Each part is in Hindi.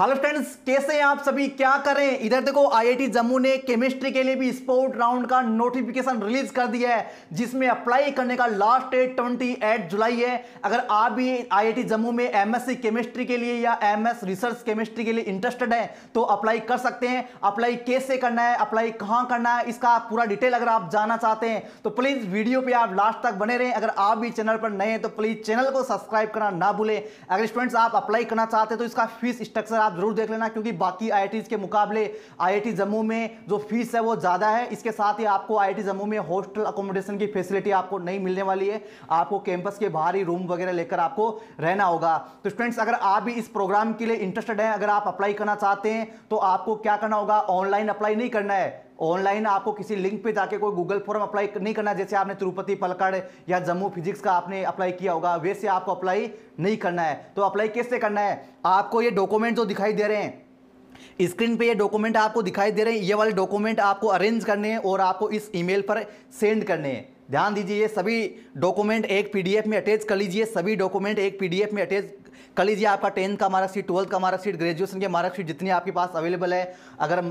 हेलो फ्रेंड्स कैसे हैं आप सभी क्या करें इधर देखो आईआईटी जम्मू ने केमिस्ट्री के लिए भी स्पोर्ट राउंड का नोटिफिकेशन रिलीज कर दिया है जिसमें अप्लाई करने का लास्ट डेट ट्वेंटी एट जुलाई है अगर आप भी आईआईटी जम्मू में एमएससी केमिस्ट्री के लिए या एमएस रिसर्च केमिस्ट्री के लिए इंटरेस्टेड है तो अप्लाई कर सकते हैं अप्लाई कैसे करना है अप्लाई कहाँ करना है इसका पूरा डिटेल अगर आप जानना चाहते हैं तो प्लीज़ वीडियो पर आप लास्ट तक बने रहें अगर आप भी चैनल पर नए हैं तो प्लीज़ चैनल को सब्सक्राइब करना ना भूलें अगर स्टूडेंट्स आप अप्लाई करना चाहते हैं तो इसका फीस स्ट्रक्चर आप आप ज़रूर देख लेना क्योंकि बाकी आई के मुकाबले आई जम्मू में जो फीस है वो ज़्यादा है इसके साथ ही आपको आई जम्मू में हॉस्टल अकोमोडेशन की फैसिलिटी आपको नहीं मिलने वाली है आपको कैंपस के बाहर ही रूम वगैरह लेकर आपको रहना होगा तो स्टूडेंट्स अगर आप भी इस प्रोग्राम के लिए इंटरेस्टेड हैं अगर आप अप्लाई करना चाहते हैं तो आपको क्या करना होगा ऑनलाइन अप्लाई नहीं करना है ऑनलाइन आपको किसी लिंक पे जाके कोई गूगल फॉर्म अप्लाई नहीं करना जैसे आपने तिरुपति पलकड़ या जम्मू फिजिक्स का आपने अप्लाई किया होगा वैसे आपको अप्लाई नहीं करना है तो अप्लाई कैसे करना है आपको ये डॉक्यूमेंट जो दिखाई दे रहे हैं स्क्रीन पे ये डॉक्यूमेंट आपको दिखाई दे रहे हैं ये वाले डॉक्यूमेंट आपको अरेंज करने हैं और आपको इस ईमेल पर सेंड करने हैं ध्यान दीजिए ये सभी डॉक्यूमेंट एक पीडीएफ में अटैच कर लीजिए सभी डॉक्यूमेंट एक पीडीएफ में अटैच कर लीजिए आपका टेंथ का मार्कशीट ट्वेल्थ का मार्कशीट ग्रेजुएशन के मार्कशीट जितनी आपके पास अवेलेबल है अगर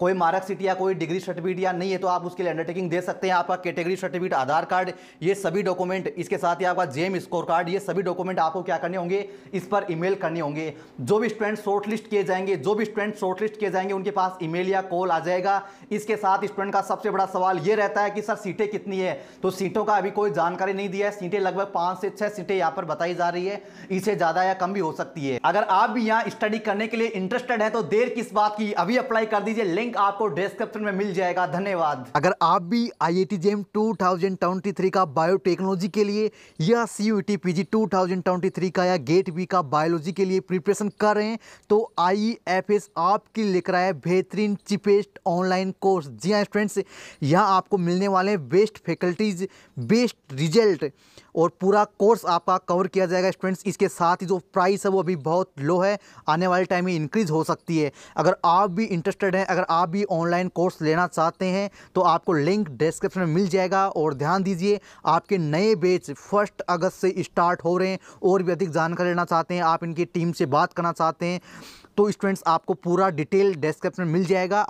कोई मार्क सीट या कोई डिग्री सर्टिफिकेट या नहीं है तो आप उसके लिए अंडरटेकिंग दे सकते हैं आपका कैटेगरी सर्टिफिकेट आधार कार्ड ये सभी डॉक्यूमेंट इसके साथ ही आपका जेम स्कोर कार्ड ये सभी डॉक्यूमेंट आपको क्या करने होंगे इस पर ईमेल करने होंगे जो भी स्टूडेंट शॉर्टलिस्ट किए जाएंगे जो भी स्टूडेंट शॉर्टलिस्ट किए जाएंगे उनके पास ईमेल या कॉल आ जाएगा इसके साथ स्टूडेंट का सबसे बड़ा सवाल ये रहता है कि सर सीटें कितनी है तो सीटों का अभी कोई जानकारी नहीं दिया है सीटें लगभग पाँच से छः सीटें यहाँ पर बताई जा रही है इसे ज़्यादा या कम भी हो सकती है अगर आप भी यहाँ स्टडी करने के लिए इंटरेस्टेड है तो देर किस बात की अभी अप्लाई कर दीजिए लिंक लिंक आपको डिस्क्रिप्शन में मिल जाएगा धन्यवाद अगर आप भी I I T JAM two thousand twenty three का बायोटेक्नोलॉजी के लिए या C U T P G two thousand twenty three का या गेट बी का बायोलॉजी के लिए प्रिपरेशन कर रहे हैं तो आई एफ एस आपके रहा है बेहतरीन चिपेस्ट ऑनलाइन कोर्स जी हाँ स्टूडेंट्स यहाँ आपको मिलने वाले हैं बेस्ट फैकल्टीज बेस्ट रिजल्ट और पूरा कोर्स आपका कवर किया जाएगा स्टूडेंट्स इसके साथ ही जो प्राइस है वो अभी बहुत लो है आने वाले टाइम में इंक्रीज़ हो सकती है अगर आप भी इंटरेस्टेड हैं अगर आप आप भी ऑनलाइन कोर्स लेना चाहते हैं तो आपको लिंक डिस्क्रिप्शन में मिल जाएगा और ध्यान दीजिए आपके नए बेच फर्स्ट अगस्त से स्टार्ट हो रहे हैं और भी अधिक जानकारी लेना चाहते हैं आप इनकी टीम से बात करना चाहते हैं तो स्टूडेंट्स आपको पूरा डिटेल डिस्क्रिप्शन मिल जाएगा